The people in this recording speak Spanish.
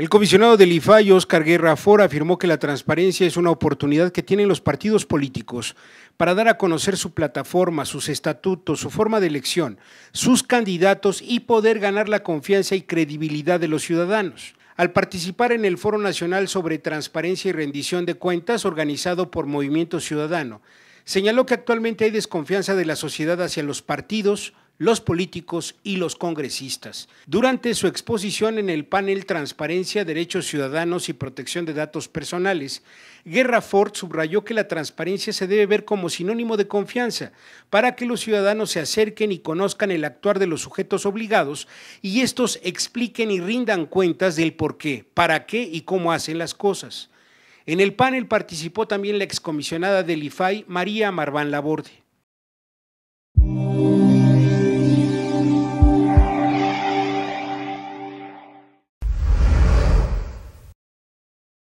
El comisionado del IFAI, Oscar Guerra Fora, afirmó que la transparencia es una oportunidad que tienen los partidos políticos para dar a conocer su plataforma, sus estatutos, su forma de elección, sus candidatos y poder ganar la confianza y credibilidad de los ciudadanos. Al participar en el Foro Nacional sobre Transparencia y Rendición de Cuentas organizado por Movimiento Ciudadano, señaló que actualmente hay desconfianza de la sociedad hacia los partidos, los políticos y los congresistas. Durante su exposición en el panel Transparencia, Derechos Ciudadanos y Protección de Datos Personales, Guerra Ford subrayó que la transparencia se debe ver como sinónimo de confianza para que los ciudadanos se acerquen y conozcan el actuar de los sujetos obligados y estos expliquen y rindan cuentas del por qué, para qué y cómo hacen las cosas. En el panel participó también la excomisionada del IFAI, María Marván Laborde.